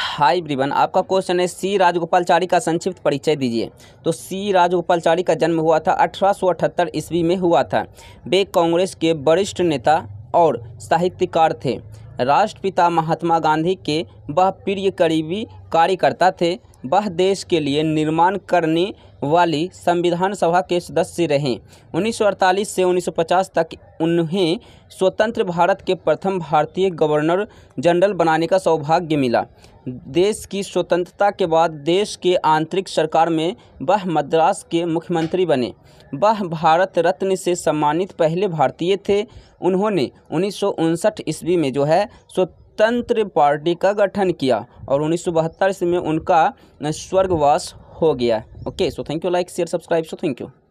हाय ब्रिवन आपका क्वेश्चन है सी राजगोपालचारी का संक्षिप्त परिचय दीजिए तो सी राजगोपालचारी का जन्म हुआ था अठारह ईस्वी में हुआ था वे कांग्रेस के वरिष्ठ नेता और साहित्यकार थे राष्ट्रपिता महात्मा गांधी के वह प्रिय करीबी कार्यकर्ता थे वह देश के लिए निर्माण करने वाली संविधान सभा के सदस्य रहे 1948 से 1950 तक उन्हें स्वतंत्र भारत के प्रथम भारतीय गवर्नर जनरल बनाने का सौभाग्य मिला देश की स्वतंत्रता के बाद देश के आंतरिक सरकार में वह मद्रास के मुख्यमंत्री बने वह भारत रत्न से सम्मानित पहले भारतीय थे उन्होंने उन्नीस ईस्वी में जो है स्वतंत्र पार्टी का गठन किया और उन्नीस सौ ईस्वी में उनका स्वर्गवास हो गया okay so thank you like share subscribe so thank you